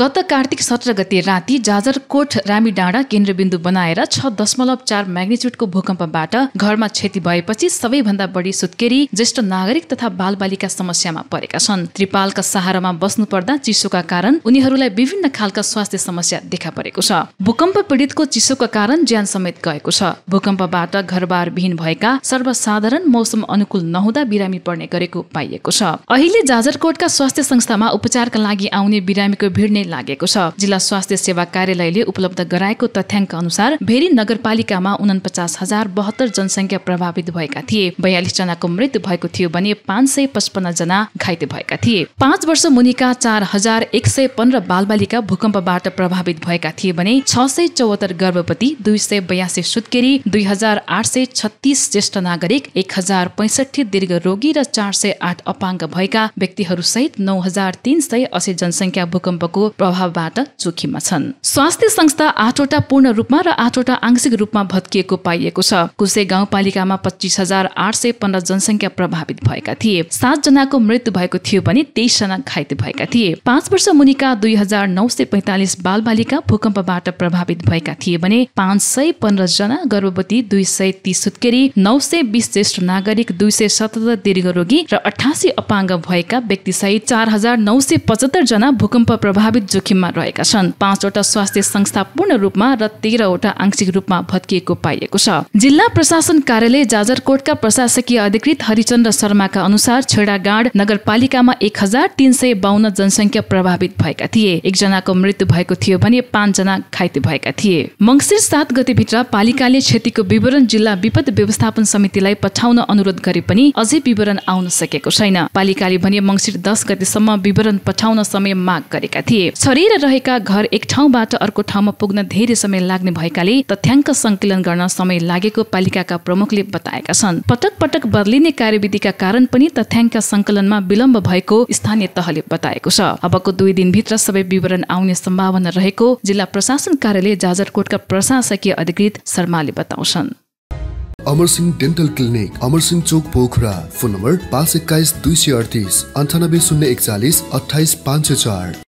गत कार्तिक सत्र गते राति जाजरकोट रामी डाँडा केन्द्रबिन्दु बनाएर छ दशमलव चार म्याग्नेच्युटको भूकम्पबाट घरमा क्षति भएपछि सबैभन्दा बढी सुत्केरी ज्येष्ठ नागरिक तथा बालबालिका समस्यामा परेका छन् त्रिपालका सहारामा बस्नुपर्दा चिसोका कारण उनीहरूलाई विभिन्न खालका स्वास्थ्य समस्या देखा परेको छ भूकम्प पीडितको चिसोका कारण ज्यान समेत गएको छ भूकम्पबाट घरबार विहीन भएका सर्वसाधारण मौसम अनुकूल नहुँदा बिरामी पर्ने गरेको पाइएको छ अहिले जाजरकोटका स्वास्थ्य संस्थामा उपचारका लागि आउने बिरामीको भिड नै लागेको छ जिल्ला स्वास्थ्य सेवा कार्यालयले उपलब्ध गराएको तथ्याङ्क अनुसार भेरी नगरपालिकामा उनपचास हजार बहत्तर जनसङ्ख्या प्रभावित भएका थिए बयालिस जनाको मृत्यु भएको थियो भने पाँच पचपन्न जना घाइते भएका थिए पाँच वर्ष मुनिका चार हजार एक सय पन्ध्र बालबालिका भूकम्पबाट प्रभावित भएका थिए भने छ सय चौहत्तर गर्भवती दुई सय बयासी सुत्केरी दुई हजार आठ सय छत्तिस ज्येष्ठ नागरिक एक हजार पैसठी दीर्घ रोगी र चार सय आठ अपाङ्ग भएका व्यक्तिहरू सहित नौ हजार तिन सय असी जनसङ्ख्या भूकम्पको प्रभावबाट जोखिममा छन् स्वास्थ्य संस्था आठवटा पूर्ण रूपमा र आठवटा आंशिक रूपमा भत्किएको पाइएको छ कुसे गाउँपालिकामा पच्चिस हजार आठ सय पन्ध्र जनसङ्ख्या प्रभावित भएका थिए सात जनाको मृत्यु भएको थियो भने जना घाइते भएका थिए पाँच वर्ष मुनिका दुई हजार नौ सय पैँतालिस बालबालिका भूकम्पबाट प्रभावित भएका थिए भने पाँच सय पन्ध्र जना गर्भवती दुई सय तीस सुत्केरी नौ सय बिस ज्येष्ठ नागरिक दुई सय सतहत्तर दीर्घ रोगी र अठासी अपाङ्ग भएका व्यक्ति सहित चार हजार नौ सय पचहत्तर जना भूकम्प प्रभावित जोखिममा रहेका छन् पाँचवटा स्वास्थ्य संस्था पूर्ण रूपमा र तेह्रवटा आंशिक रूपमा भत्किएको पाइएको छ जिल्ला प्रशासन कार्यालय जाजरकोटका प्रशासकीय अधिकृत हरिचन्द्र शर्माका अनुसार छेडागाड नगरपालिकामा एक हजार तीन सय बाहन्न जनसङ्ख्या प्रभावित भएका थिए एकजनाको मृत्यु भएको थियो भने पाँचजना घाइते भएका थिए मङ्सिर सात गतिभित्र पालिकाले क्षतिको विवरण जिल्ला विपद व्यवस्थापन समितिलाई पठाउन अनुरोध गरे पनि अझै विवरण आउन सकेको छैन पालिकाले भने मङ्सिर दस गतिसम्म विवरण पठाउन समय माग गरेका थिए छरेर रहेका घर एक ठाउँबाट अर्को ठाउँमा पुग्न धेरै समय लाग्ने भएकाले तथ्याङ्क सङ्कलन गर्न समय लागेको पालिकाका प्रमुखले बताएका छन् पटक पटक बदलिने कार्यविधिका कारण पनि तथ्याङ्क सङ्कलनमा विलम्ब भएको स्थानीय तहले बताएको छ अबको दुई दिनभित्र सबै विवरण आउने सम्भावना रहेको जिल्ला प्रशासन कार्यालय जाजरकोटका प्रशासकीय अधिकृत शर्माले बताउँछन् अमरसिंह डेन्टल क्लिनिक अमरसिंह चोक पोखरा फोन नम्बर पाँच एक्काइस दुई सय अडतिस अन्ठानब्बे शून्य एकचालिस अठाइस पाँच सय चार